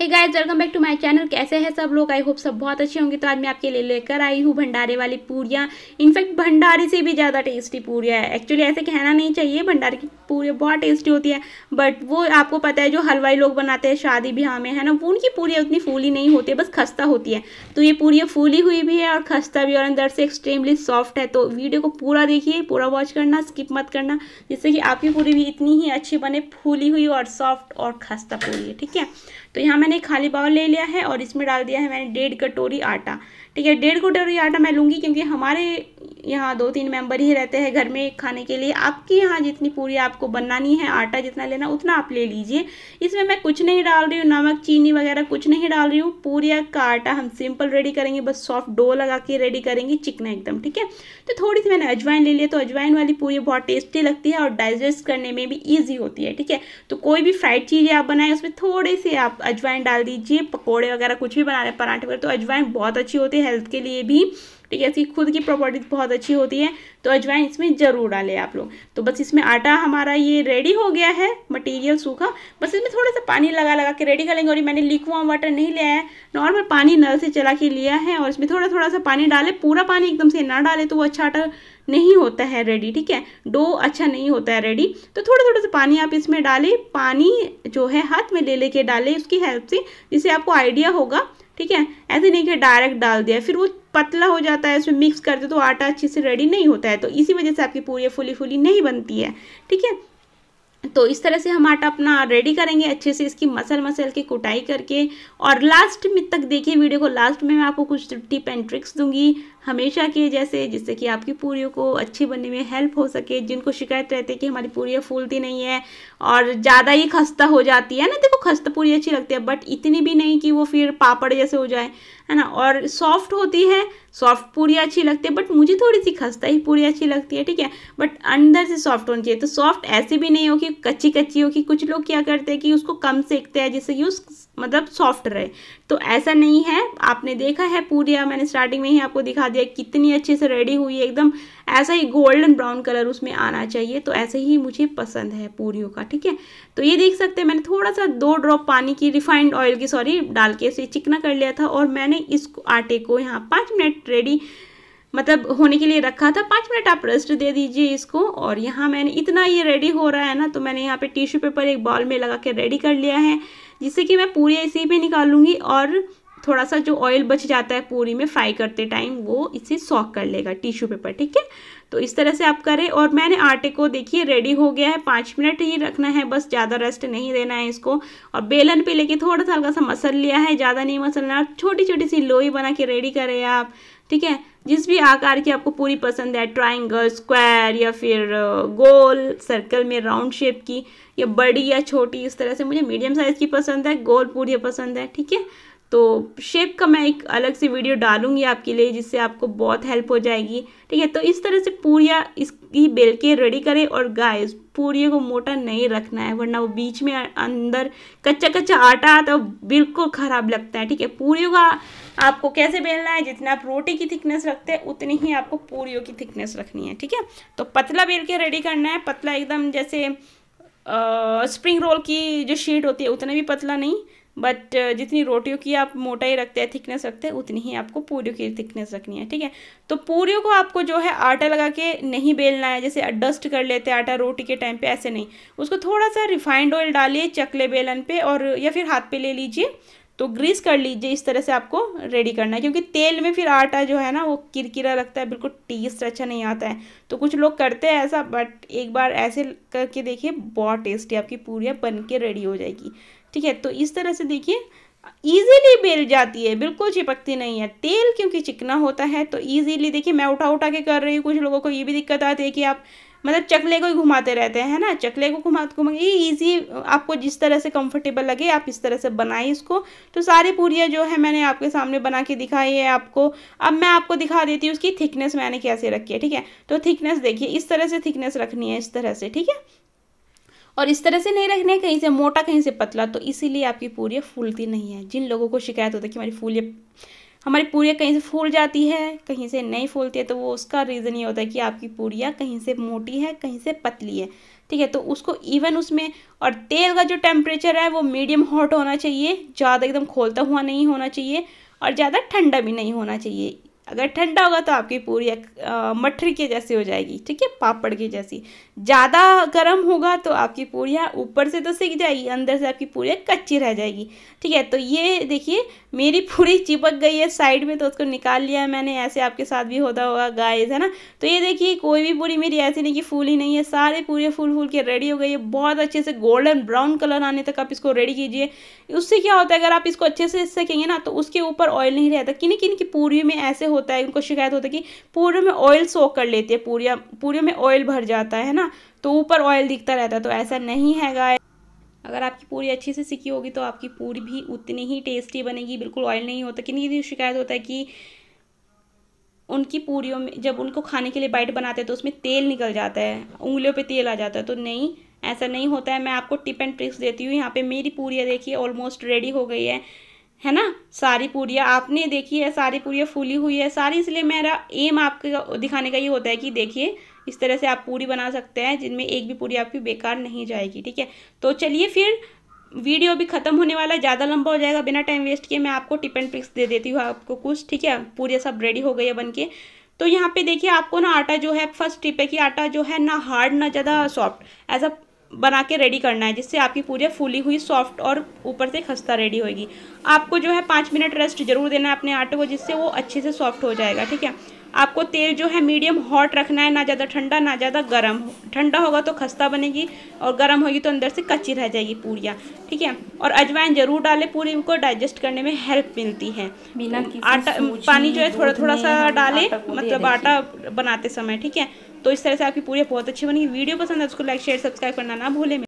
hey guys welcome back to my channel कैसे हैं सब लोग आई होप सब बहुत अच्छे होंगे तो आज मैं आपके लिए लेकर आई हूँ भंडारे वाली पूरियाँ इनफैक्ट भंडारे से भी ज़्यादा टेस्टी पूरियाँ है एक्चुअली ऐसे कहना नहीं चाहिए भंडारे की पूरियाँ बहुत टेस्टी होती है बट वो आपको पता है जो हलवाई लोग बनाते हैं शादी ब्याह में है ना वो उनकी पूरियाँ उतनी फूली नहीं होती है बस खस्ता होती है तो ये पूरियाँ फूली हुई भी है और खस्ता भी और अंदर से एक्सट्रीमली सॉफ्ट है तो वीडियो को पूरा देखिए पूरा वॉच करना स्किप मत करना जिससे कि आपकी पूरी भी इतनी ही अच्छी बने फूली हुई और सॉफ्ट और खस्ता पूरी है ठीक है तो यहाँ मैंने खाली बाउल ले लिया है और इसमें डाल दिया है मैंने डेढ़ कटोरी आटा ठीक है डेढ़ कटोरी आटा मैं लूँगी क्योंकि हमारे यहाँ दो तीन मेंबर ही रहते हैं घर में खाने के लिए आपके यहाँ जितनी पूरी आपको बनानी है आटा जितना लेना उतना आप ले लीजिए इसमें मैं कुछ नहीं डाल रही हूँ नमक चीनी वगैरह कुछ नहीं डाल रही हूँ पूरिया का आटा हम सिंपल रेडी करेंगे बस सॉफ्ट डो लगा के रेडी करेंगे चिकना एकदम ठीक है तो थोड़ी सी मैंने अजवाइन ले लिया तो अजवाइन वाली पूरी बहुत टेस्टी लगती है और डाइजेस्ट करने में भी ईजी होती है ठीक है तो कोई भी फ्राइड चीज़ आप बनाएं उसमें थोड़े से आप अजवाइन डाल दीजिए पकौड़े वगैरह कुछ भी बना रहे पराठे वगैरह तो अजवाइन बहुत अच्छी होती है हेल्थ के लिए भी ठीक है इसकी खुद की प्रॉपर्टीज बहुत अच्छी होती है तो अजवाइन इसमें ज़रूर डालें आप लोग तो बस इसमें आटा हमारा ये रेडी हो गया है मटेरियल सूखा बस इसमें थोड़ा सा पानी लगा लगा के रेडी कर लेंगे और मैंने लिक्वाम वाटर नहीं लिया है नॉर्मल पानी नल से चला के लिया है और इसमें थोड़ा थोड़ा सा पानी डाले पूरा पानी एकदम से ना डाले तो वो अच्छा आटा नहीं होता है रेडी ठीक है डो अच्छा नहीं होता है रेडी तो थोड़ा थोड़ा सा पानी आप इसमें डालें पानी जो है हाथ में ले लेके डालें उसकी हेल्प से जिससे आपको आइडिया होगा ठीक है ऐसे नहीं कि डायरेक्ट डाल दिया फिर वो पतला हो जाता है उसमें मिक्स करते तो आटा अच्छे से रेडी नहीं होता है तो इसी वजह से आपकी पूरी फुली फुली नहीं बनती है ठीक है तो इस तरह से हम आटा अपना रेडी करेंगे अच्छे से इसकी मसल मसल की कुटाई करके और लास्ट में तक देखिए वीडियो को लास्ट में मैं आपको कुछ टिप एंड ट्रिक्स दूंगी हमेशा किए जैसे जिससे कि आपकी पूरियों को अच्छी बनने में हेल्प हो सके जिनको शिकायत रहती है कि हमारी पूरियाँ फूलती नहीं है और ज़्यादा ही खस्ता हो जाती है ना देखो खस्ता पूरी अच्छी लगती है बट इतनी भी नहीं कि वो फिर पापड़ जैसे हो जाए है ना और सॉफ्ट होती है सॉफ्ट पूरी अच्छी लगती है बट मुझे थोड़ी सी खस्ता ही पूरी अच्छी लगती है ठीक है बट अंदर से सॉफ्ट होनी चाहिए तो सॉफ्ट ऐसे भी नहीं हो कि कच्ची कच्ची हो कि कुछ लोग क्या करते हैं कि उसको कम सेकते हैं जिससे कि उस मतलब सॉफ्ट रहे तो ऐसा नहीं है आपने देखा है पूरी मैंने स्टार्टिंग में ही आपको दिखा दिया कितनी अच्छे से रेडी हुई है एकदम ऐसा ही गोल्डन ब्राउन कलर उसमें आना चाहिए तो ऐसे ही मुझे पसंद है पूरियों का ठीक है तो ये देख सकते हैं मैंने थोड़ा सा दो ड्रॉप पानी की रिफाइंड ऑयल की सॉरी डाल के उसे चिकना कर लिया था और मैंने इस आटे को यहाँ पाँच मिनट रेडी मतलब होने के लिए रखा था पाँच मिनट आप रेस्ट दे दीजिए इसको और यहाँ मैंने इतना ये रेडी हो रहा है ना तो मैंने यहाँ पे टिश्यू पेपर एक बॉल में लगा के रेडी कर लिया है जिससे कि मैं पूरी इसी में निकालूंगी और थोड़ा सा जो ऑयल बच जाता है पूरी में फ्राई करते टाइम वो इसे सॉक कर लेगा टिश्यू पेपर ठीक है तो इस तरह से आप करें और मैंने आटे को देखिए रेडी हो गया है पाँच मिनट ही रखना है बस ज़्यादा रेस्ट नहीं देना है इसको और बेलन पे लेके थोड़ा सा हल्का सा मसल लिया है ज़्यादा नहीं मसलना छोटी छोटी सी लोई बना के रेडी करें आप ठीक है जिस भी आकार की आपको पूरी पसंद है ट्राइंगल स्क्वायर या फिर गोल uh, सर्कल में राउंड शेप की या बड़ी या छोटी इस तरह से मुझे मीडियम साइज़ की पसंद है गोल पूरी पसंद है ठीक है तो शेप का मैं एक अलग से वीडियो डालूंगी आपके लिए जिससे आपको बहुत हेल्प हो जाएगी ठीक है तो इस तरह से पूरिया इसकी बेल के रेडी करें और गाय पूरी को मोटा नहीं रखना है वरना वो बीच में अंदर कच्चा कच्चा आटा आता है बिल्कुल ख़राब लगता है ठीक है पूरी का आपको कैसे बेलना है जितना आप रोटी की थिकनेस रखते हैं उतनी ही आपको पूरी की थिकनेस रखनी है ठीक है तो पतला बेल के रेडी करना है पतला एकदम जैसे आ, स्प्रिंग रोल की जो शीट होती है उतना भी पतला नहीं बट uh, जितनी रोटियों की आप मोटाई रखते हैं थिकनेस रखते हैं उतनी ही आपको पूरी की थिकनेस रखनी है ठीक है तो पूरी को आपको जो है आटा लगा के नहीं बेलना है जैसे डस्ट कर लेते हैं आटा रोटी के टाइम पे ऐसे नहीं उसको थोड़ा सा रिफाइंड ऑयल डालिए चकले बेलन पे और या फिर हाथ पे ले लीजिए तो ग्रीस कर लीजिए इस तरह से आपको रेडी करना है क्योंकि तेल में फिर आटा जो है ना वो किरकिरा लगता है बिल्कुल टेस्ट अच्छा नहीं आता है तो कुछ लोग करते हैं ऐसा बट एक बार ऐसे करके देखिए बहुत टेस्टी आपकी पूरियाँ बन के रेडी हो जाएगी ठीक है तो इस तरह से देखिए ईजिली बेल जाती है बिल्कुल चिपकती नहीं है तेल क्योंकि चिकना होता है तो ईजिली देखिए मैं उठा उठा के कर रही हूँ कुछ लोगों को ये भी दिक्कत आती है कि आप मतलब चकले को ही घुमाते रहते हैं ना चकले को घुमा घुमाएंगे ये ईजी आपको जिस तरह से कंफर्टेबल लगे आप इस तरह से बनाए इसको तो सारी पूरियाँ जो है मैंने आपके सामने बना के दिखाई है आपको अब मैं आपको दिखा देती हूँ उसकी थिकनेस मैंने कैसे रखी है ठीक है तो थिकनेस देखिए इस तरह से थिकनेस रखनी है इस तरह से ठीक है और इस तरह से नहीं रखने कहीं से मोटा कहीं से पतला तो इसीलिए आपकी पूरी फूलती नहीं है जिन लोगों को शिकायत होती है कि हमारी फूल हमारी पूरियाँ कहीं से फूल जाती है कहीं से नहीं फूलती है तो वो उसका रीज़न ये होता है कि आपकी पूरियाँ कहीं से मोटी है कहीं से पतली है ठीक है तो उसको इवन उसमें और तेल का जो टेम्परेचर है वो मीडियम हॉट होना चाहिए ज़्यादा एकदम खोलता हुआ नहीं होना चाहिए और ज़्यादा ठंडा भी नहीं होना चाहिए अगर ठंडा होगा तो आपकी पूरी मठरी के जैसी हो जाएगी ठीक है पापड़ की जैसी ज़्यादा गर्म होगा तो आपकी पूरियाँ ऊपर से तो सिक जाएगी अंदर से आपकी पूरियाँ कच्ची रह जाएगी ठीक है तो ये देखिए मेरी पूरी चिपक गई है साइड में तो उसको निकाल लिया है मैंने ऐसे आपके साथ भी होता होगा गाइस है ना तो ये देखिए कोई भी पूरी मेरी ऐसी नहीं कि फूल ही नहीं है सारे पूरे फूल फूल के रेडी हो गई है बहुत अच्छे से गोल्डन ब्राउन कलर आने तक आप इसको रेडी कीजिए उससे क्या होता है अगर आप इसको अच्छे से सेकेंगे ना तो उसके ऊपर ऑयल नहीं रहता किन किन की पूरी में ऐसे होता है उनको शिकायत होता है कि पूरे में ऑयल सोक कर लेती है पूरिया पूरे में ऑयल भर जाता है ना तो ऊपर ऑयल दिखता रहता है तो ऐसा नहीं है गाय अगर आपकी पूरी अच्छे से सीखी होगी तो आपकी पूरी भी उतनी ही टेस्टी बनेगी बिल्कुल ऑयल नहीं होता किन्हीं शिकायत होता है कि उनकी पूरियों में जब उनको खाने के लिए बाइट बनाते हैं तो उसमें तेल निकल जाता है उंगलियों पे तेल आ जाता है तो नहीं ऐसा नहीं होता है मैं आपको टिप एंड ट्रिक्स देती हूँ यहाँ पे मेरी पूरियाँ देखिए ऑलमोस्ट रेडी हो गई है है ना सारी पूरियाँ आपने देखी है सारी पूरियाँ फूली हुई है सारी इसलिए मेरा एम आपके दिखाने का ये होता है कि देखिए इस तरह से आप पूरी बना सकते हैं जिनमें एक भी पूरी आपकी बेकार नहीं जाएगी ठीक है तो चलिए फिर वीडियो भी खत्म होने वाला ज़्यादा लंबा हो जाएगा बिना टाइम वेस्ट किए मैं आपको टिप एंड ट्रिक्स दे देती हूँ आपको कुछ ठीक है पूरी सब रेडी हो गई है बन के तो यहाँ पे देखिए आपको ना आटा जो है फर्स्ट टिप है कि आटा जो है ना हार्ड ना ज़्यादा सॉफ्ट एज अ बना के रेडी करना है जिससे आपकी पूजा फूली हुई सॉफ्ट और ऊपर से खस्ता रेडी होगी आपको जो है पाँच मिनट रेस्ट जरूर देना है अपने आटे को जिससे वो अच्छे से सॉफ्ट हो जाएगा ठीक है आपको तेल जो है मीडियम हॉट रखना है ना ज़्यादा ठंडा ना ज़्यादा गर्म ठंडा होगा तो खस्ता बनेगी और गर्म होगी तो अंदर से कच्ची रह जाएगी पूरियाँ ठीक है और अजवाइन जरूर डालें पूरी को डाइजेस्ट करने में हेल्प मिलती है बिना आटा पानी जो है थोड़ा थोड़ा सा डालें मतलब आटा बनाते समय ठीक है तो इस तरह से आपकी पूरी बहुत अच्छी बनी वीडियो पसंद है तो उसको लाइक शेयर सब्सक्राइब करना ना भूले